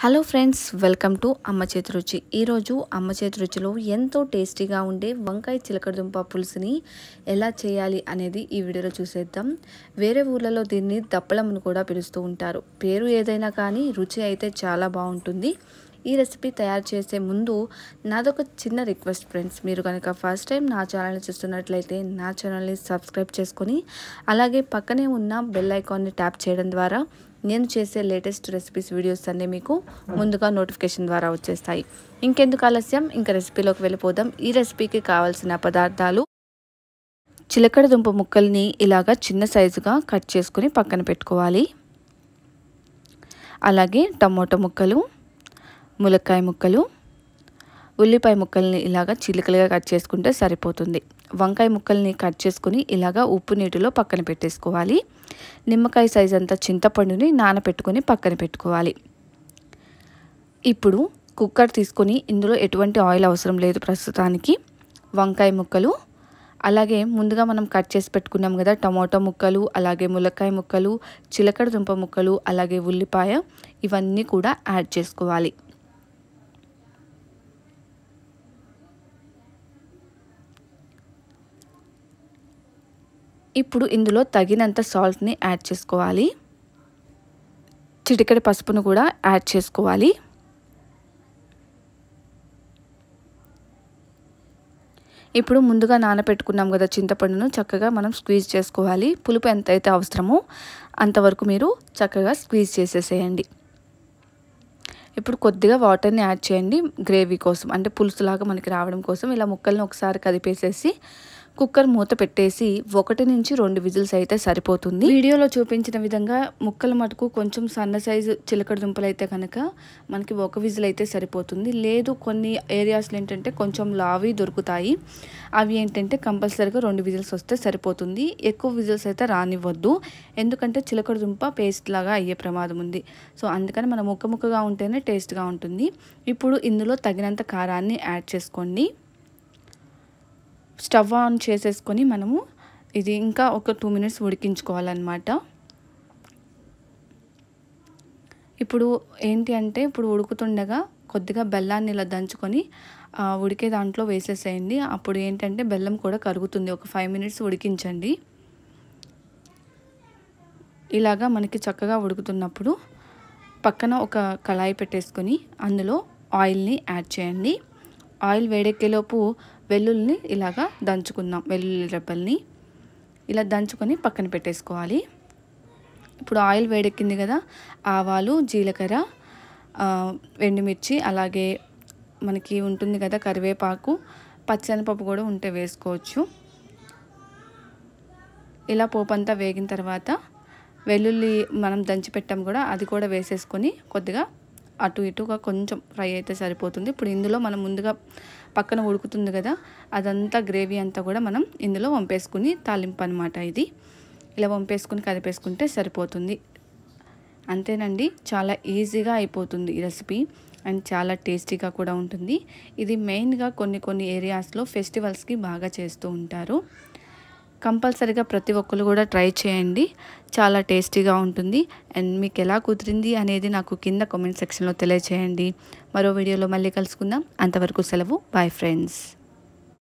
hello friends welcome to అమ్మ చేతి రుచి ఈరోజు అమ్మ చేతి రుచిలో ఎంతో టేస్టీగా ఉండే వంకాయ చిలకడదుంప పులుసుని ఎలా చేయాలి అనేది ఈ వీడియోలో చూసేద్దాం వేరే ఊర్లలో దీన్ని దప్పలమని కూడా పిలుస్తూ ఉంటారు పేరు ఏదైనా కానీ రుచి అయితే చాలా బాగుంటుంది ఈ రెసిపీ తయారు చేసే ముందు నాదొక చిన్న రిక్వెస్ట్ ఫ్రెండ్స్ మీరు కనుక ఫస్ట్ టైం నా ఛానల్ని చూస్తున్నట్లయితే నా ఛానల్ని సబ్స్క్రైబ్ చేసుకొని అలాగే పక్కనే ఉన్న బెల్ ఐకాన్ని ట్యాప్ చేయడం ద్వారా నేను చేసే లేటెస్ట్ రెసిపీస్ వీడియోస్ అన్నీ మీకు ముందుగా నోటిఫికేషన్ ద్వారా వచ్చేస్తాయి ఇంకెందుకు ఆలస్యం ఇంకా రెసిపీలోకి వెళ్ళిపోదాం ఈ రెసిపీకి కావాల్సిన పదార్థాలు చిలకడ దుంప ముక్కల్ని ఇలాగా చిన్న సైజుగా కట్ చేసుకుని పక్కన పెట్టుకోవాలి అలాగే టమోటా ముక్కలు ములక్కాయ ముక్కలు ఉల్లిపాయ ముక్కల్ని ఇలాగా చిలుకలుగా కట్ చేసుకుంటే సరిపోతుంది వంకాయ ముక్కల్ని కట్ చేసుకుని ఇలాగా ఉప్పు నీటిలో పక్కన పెట్టేసుకోవాలి నిమ్మకాయ సైజ్ అంత చింతపండుని నానపెట్టుకుని పక్కన పెట్టుకోవాలి ఇప్పుడు కుక్కర్ తీసుకొని ఇందులో ఎటువంటి ఆయిల్ అవసరం లేదు ప్రస్తుతానికి వంకాయ ముక్కలు అలాగే ముందుగా మనం కట్ చేసి పెట్టుకున్నాం కదా టమాటో ముక్కలు అలాగే ములక్కాయ ముక్కలు చిలకడ దుంప ముక్కలు అలాగే ఉల్లిపాయ ఇవన్నీ కూడా యాడ్ చేసుకోవాలి ఇప్పుడు ఇందులో తగినంత సాల్ట్ని యాడ్ చేసుకోవాలి చిటికడి పసుపును కూడా యాడ్ చేసుకోవాలి ఇప్పుడు ముందుగా నానపెట్టుకున్నాం కదా చింతపండును చక్కగా మనం స్క్వీజ్ చేసుకోవాలి పులుపు ఎంత అయితే అవసరమో అంతవరకు మీరు చక్కగా స్క్వీజ్ చేసేసేయండి ఇప్పుడు కొద్దిగా వాటర్ని యాడ్ చేయండి గ్రేవీ కోసం అంటే పులుసులాగా మనకి రావడం కోసం ఇలా ముక్కల్ని ఒకసారి కదిపేసేసి కుక్కర్ మూత పెట్టేసి ఒకటి నుంచి రెండు విజిల్స్ అయితే సరిపోతుంది వీడియోలో చూపించిన విధంగా ముక్కల మటుకు కొంచెం సన్న సైజు చిలకడ దుంపలు అయితే కనుక మనకి ఒక విజిల్ అయితే సరిపోతుంది లేదు కొన్ని ఏరియాస్లో ఏంటంటే కొంచెం లావి దొరుకుతాయి అవి ఏంటంటే కంపల్సరీగా రెండు విజిల్స్ వస్తే సరిపోతుంది ఎక్కువ విజిల్స్ అయితే రానివ్వద్దు ఎందుకంటే చిలకడ దుంప పేస్ట్ లాగా అయ్యే ప్రమాదం ఉంది సో అందుకని మన ముక్క ముక్కగా ఉంటేనే టేస్ట్గా ఉంటుంది ఇప్పుడు ఇందులో తగినంత కారాన్ని యాడ్ చేసుకోండి స్టవ్ ఆన్ చేసేసుకొని మనము ఇది ఇంకా ఒక టూ మినిట్స్ ఉడికించుకోవాలన్నమాట ఇప్పుడు ఏంటి అంటే ఇప్పుడు ఉడుకుతుండగా కొద్దిగా బెల్లాన్ని ఇలా దంచుకొని ఉడికే దాంట్లో వేసేసేయండి అప్పుడు ఏంటంటే బెల్లం కూడా కరుగుతుంది ఒక ఫైవ్ మినిట్స్ ఉడికించండి ఇలాగా మనకి చక్కగా ఉడుకుతున్నప్పుడు పక్కన ఒక కళాయి పెట్టేసుకొని అందులో ఆయిల్ని యాడ్ చేయండి ఆయిల్ వేడెక్కేలోపు వెల్లుల్ని ఇలాగా దంచుకుందాం వెల్లుల్లి రెబ్బల్ని ఇలా దంచుకొని పక్కన పెట్టేసుకోవాలి ఇప్పుడు ఆయిల్ వేడెక్కింది కదా ఆవాలు జీలకర్ర ఎండుమిర్చి అలాగే మనకి ఉంటుంది కదా కరివేపాకు పచ్చనిపప్పు కూడా ఉంటే వేసుకోవచ్చు ఇలా పోపు అంతా వేగిన తర్వాత వెల్లుల్లి మనం దంచి కూడా అది కూడా వేసేసుకొని కొద్దిగా అటు ఇటుగా కొంచెం ఫ్రై అయితే సరిపోతుంది ఇప్పుడు ఇందులో మనం ముందుగా పక్కన ఉడుకుతుంది కదా అదంతా గ్రేవీ అంతా కూడా మనం ఇందులో వంపేసుకుని తాలింపు అనమాట ఇది ఇలా వంపేసుకుని కదిపేసుకుంటే సరిపోతుంది అంతేనండి చాలా ఈజీగా అయిపోతుంది ఈ రెసిపీ అండ్ చాలా టేస్టీగా కూడా ఉంటుంది ఇది మెయిన్గా కొన్ని కొన్ని ఏరియాస్లో ఫెస్టివల్స్కి బాగా చేస్తూ ఉంటారు కంపల్సరీగా ప్రతి ఒక్కరు కూడా ట్రై చేయండి చాలా టేస్టీగా ఉంటుంది అండ్ మీకు ఎలా కుదిరింది అనేది నాకు కింద కామెంట్ సెక్షన్లో తెలియచేయండి మరో వీడియోలో మళ్ళీ కలుసుకుందాం అంతవరకు సెలవు బాయ్ ఫ్రెండ్స్